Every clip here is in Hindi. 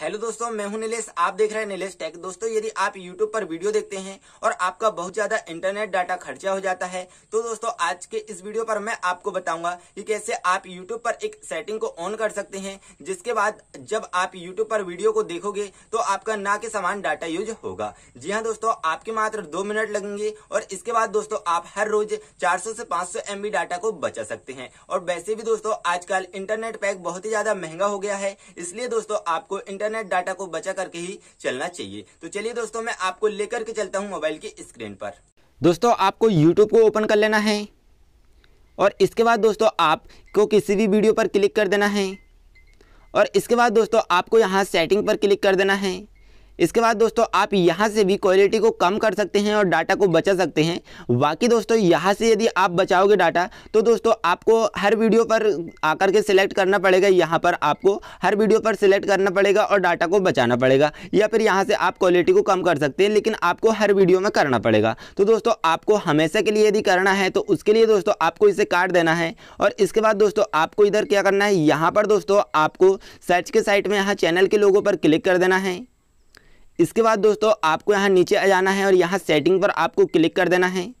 हेलो दोस्तों मैं हूं नीलेश आप देख रहे हैं नीलेश टेक दोस्तों यदि आप यूट्यूब पर वीडियो देखते हैं और आपका बहुत ज्यादा इंटरनेट डाटा खर्चा हो जाता है तो दोस्तों आज के इस वीडियो पर मैं आपको बताऊंगा कि कैसे आप यूट्यूब पर एक सेटिंग को ऑन कर सकते हैं जिसके बाद जब आप यूट्यूब पर वीडियो को देखोगे तो आपका ना के समान डाटा यूज होगा जी हाँ दोस्तों आपके मात्र दो मिनट लगेंगे और इसके बाद दोस्तों आप हर रोज चार से पांच सौ डाटा को बचा सकते हैं और वैसे भी दोस्तों आजकल इंटरनेट पैक बहुत ही ज्यादा महंगा हो गया है इसलिए दोस्तों आपको इंटरनेट इंटरनेट डाटा को बचा करके ही चलना चाहिए तो चलिए दोस्तों मैं आपको लेकर के चलता हूँ मोबाइल की स्क्रीन पर दोस्तों आपको यूट्यूब को ओपन कर लेना है और इसके बाद दोस्तों आपको किसी भी वीडियो पर क्लिक कर देना है और इसके बाद दोस्तों आपको यहाँ सेटिंग पर क्लिक कर देना है इसके बाद दोस्तों आप यहाँ से भी क्वालिटी को कम कर सकते हैं और डाटा को बचा सकते हैं बाकी दोस्तों यहाँ से यदि आप बचाओगे डाटा तो दोस्तों आपको हर वीडियो पर आकर के सिलेक्ट करना पड़ेगा यहाँ पर आपको हर वीडियो पर सिलेक्ट करना पड़ेगा और डाटा को बचाना पड़ेगा या फिर यहाँ से आप क्वालिटी को कम कर सकते हैं लेकिन आपको हर वीडियो में करना पड़ेगा तो दोस्तों आपको हमेशा के लिए यदि करना है तो उसके लिए दोस्तों आपको इसे काट देना है और इसके बाद दोस्तों आपको इधर क्या करना है यहाँ पर दोस्तों आपको सर्च के साइट में यहाँ चैनल के लोगों पर क्लिक कर देना है इसके बाद दोस्तों आपको यहाँ नीचे आ जाना है और यहाँ सेटिंग पर आपको क्लिक कर देना है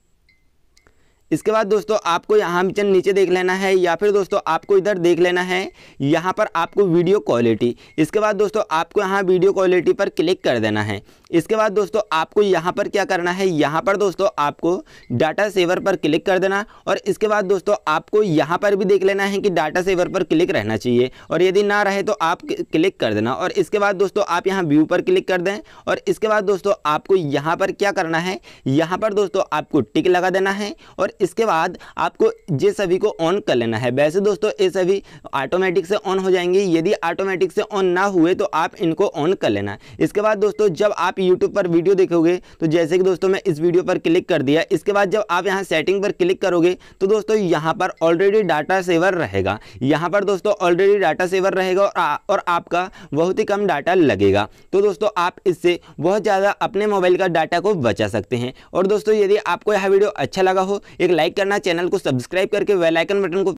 इसके बाद दोस्तों आपको यहाँ चंद नीचे देख लेना है या फिर दोस्तों आपको इधर देख लेना है यहाँ पर आपको वीडियो क्वालिटी इसके बाद दोस्तों आपको यहाँ वीडियो क्वालिटी पर क्लिक कर देना है इसके बाद दोस्तों आपको यहाँ पर क्या करना है यहाँ पर दोस्तों आपको डाटा सेवर पर क्लिक कर देना और इसके बाद दोस्तों आपको यहाँ पर भी देख लेना है कि डाटा सेवर पर क्लिक रहना चाहिए और यदि ना रहे तो आप क्लिक कर देना और इसके बाद दोस्तों आप यहाँ व्यू पर क्लिक कर दें और इसके बाद दोस्तों आपको यहाँ पर क्या करना है यहाँ पर दोस्तों आपको टिक लगा देना है और इसके बाद आपको ये सभी को ऑन कर लेना है वैसे दोस्तों ये सभी ऑटोमेटिक से ऑन हो जाएंगे यदि ऑटोमेटिक से ऑन ना हुए तो आप इनको ऑन कर लेना है इसके बाद दोस्तों जब आप यूट्यूब पर वीडियो देखोगे तो जैसे कि दोस्तों मैं इस वीडियो पर क्लिक कर दिया इसके बाद जब आप यहाँ सेटिंग पर क्लिक करोगे तो दोस्तों यहाँ पर ऑलरेडी डाटा सेवर रहेगा यहाँ पर दोस्तों ऑलरेडी डाटा सेवर रहेगा और, आपका बहुत ही कम डाटा लगेगा तो दोस्तों आप इससे बहुत ज़्यादा अपने मोबाइल का डाटा को बचा सकते हैं और दोस्तों यदि आपको यह वीडियो अच्छा लगा हो लाइक करना चैनल को सब्सक्राइब करके वेलाइकन बटन को